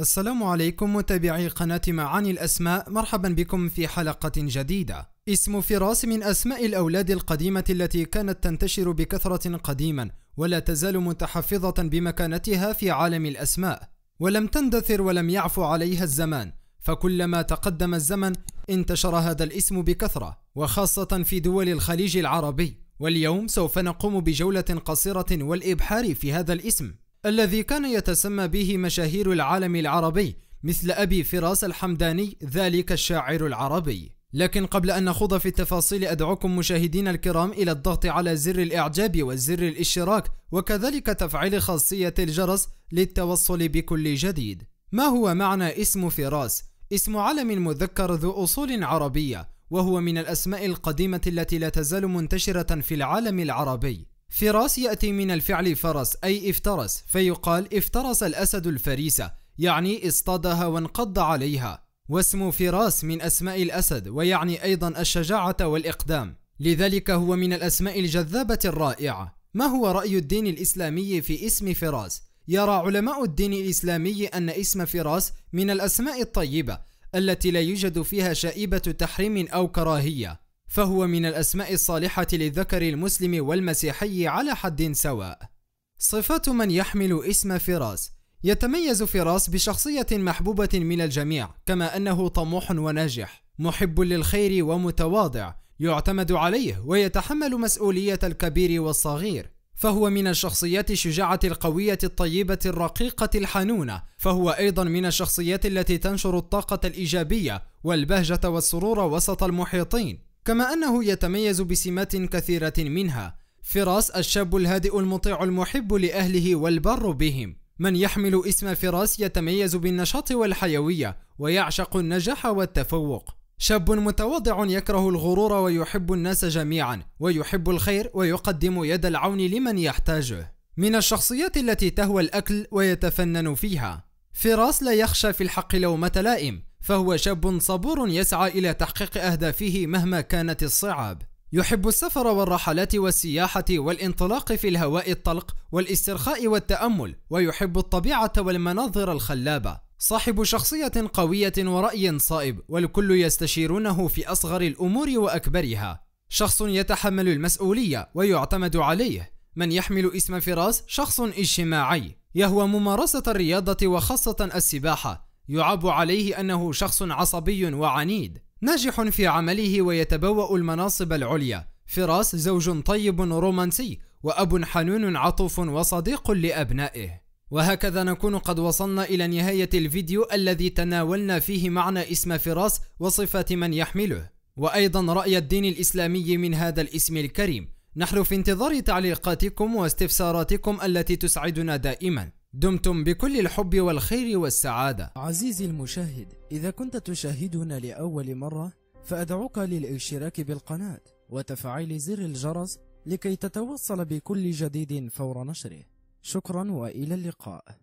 السلام عليكم متابعي قناة معاني الأسماء مرحبا بكم في حلقة جديدة اسم فراس من أسماء الأولاد القديمة التي كانت تنتشر بكثرة قديما ولا تزال متحفظة بمكانتها في عالم الأسماء ولم تندثر ولم يعفو عليها الزمان فكلما تقدم الزمن انتشر هذا الاسم بكثرة وخاصة في دول الخليج العربي واليوم سوف نقوم بجولة قصيرة والإبحار في هذا الاسم الذي كان يتسمى به مشاهير العالم العربي مثل أبي فراس الحمداني ذلك الشاعر العربي لكن قبل أن نخوض في التفاصيل أدعوكم مشاهدين الكرام إلى الضغط على زر الإعجاب وزر الاشتراك وكذلك تفعيل خاصية الجرس للتوصل بكل جديد ما هو معنى اسم فراس؟ اسم علم مذكر ذو أصول عربية وهو من الأسماء القديمة التي لا تزال منتشرة في العالم العربي فراس يأتي من الفعل فرس أي افترس فيقال افترس الأسد الفريسة يعني اصطادها وانقض عليها واسم فراس من أسماء الأسد ويعني أيضا الشجاعة والإقدام لذلك هو من الأسماء الجذابة الرائعة ما هو رأي الدين الإسلامي في اسم فراس؟ يرى علماء الدين الإسلامي أن اسم فراس من الأسماء الطيبة التي لا يوجد فيها شائبة تحريم أو كراهية فهو من الأسماء الصالحة للذكر المسلم والمسيحي على حد سواء. صفات من يحمل اسم فراس يتميز فراس بشخصية محبوبة من الجميع، كما أنه طموح وناجح، محب للخير ومتواضع، يعتمد عليه ويتحمل مسؤولية الكبير والصغير، فهو من الشخصيات الشجاعة القوية الطيبة الرقيقة الحنونة، فهو أيضا من الشخصيات التي تنشر الطاقة الإيجابية والبهجة والسرور وسط المحيطين، كما أنه يتميز بسمات كثيرة منها فراس الشاب الهادئ المطيع المحب لأهله والبر بهم من يحمل اسم فراس يتميز بالنشاط والحيوية ويعشق النجاح والتفوق شاب متواضع يكره الغرور ويحب الناس جميعا ويحب الخير ويقدم يد العون لمن يحتاجه من الشخصيات التي تهوى الأكل ويتفنن فيها فراس لا يخشى في الحق لومة لائم فهو شاب صبور يسعى إلى تحقيق أهدافه مهما كانت الصعاب يحب السفر والرحلات والسياحة والانطلاق في الهواء الطلق والاسترخاء والتأمل ويحب الطبيعة والمناظر الخلابة صاحب شخصية قوية ورأي صائب والكل يستشيرونه في أصغر الأمور وأكبرها شخص يتحمل المسؤولية ويعتمد عليه من يحمل اسم فراس شخص اجتماعي يهوى ممارسة الرياضة وخاصة السباحة يعاب عليه أنه شخص عصبي وعنيد ناجح في عمله ويتبوأ المناصب العليا فراس زوج طيب رومانسي وأب حنون عطوف وصديق لأبنائه وهكذا نكون قد وصلنا إلى نهاية الفيديو الذي تناولنا فيه معنى اسم فراس وصفات من يحمله وأيضا رأي الدين الإسلامي من هذا الاسم الكريم نحن في انتظار تعليقاتكم واستفساراتكم التي تسعدنا دائما دمتم بكل الحب والخير والسعادة عزيزي المشاهد إذا كنت تشاهدنا لأول مرة فأدعوك للاشتراك بالقناة وتفعيل زر الجرس لكي تتوصل بكل جديد فور نشره شكرا وإلى اللقاء